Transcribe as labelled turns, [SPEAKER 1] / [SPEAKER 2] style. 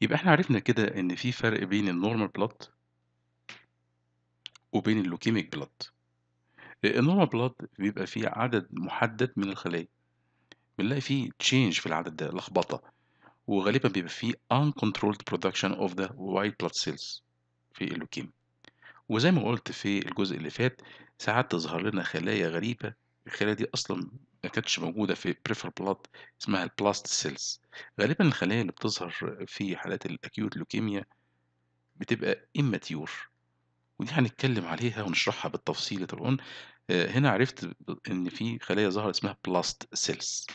[SPEAKER 1] يبقى إحنا عرفنا كده إن في فرق بين النورمال بلاد وبين اللوكيميك بلاد النورمال بلاد بيبقى فيه عدد محدد من الخلايا بنلاقي فيه تشينج في العدد ده لخبطة وغالبا بيبقى فيه uncontrolled production of the white blood cells في اللوكيميا وزي ما قلت في الجزء اللي فات ساعات تظهر لنا خلايا غريبة الخلايا دي اصلا ما كانتش موجوده في peripheral blood اسمها البلاست سيلز غالبا الخلايا اللي بتظهر في حالات الاكيوت لوكيميا بتبقى immature ودي هنتكلم عليها ونشرحها بالتفصيل طبعا آه، هنا عرفت ان في خلايا ظهرت اسمها بلاست سيلز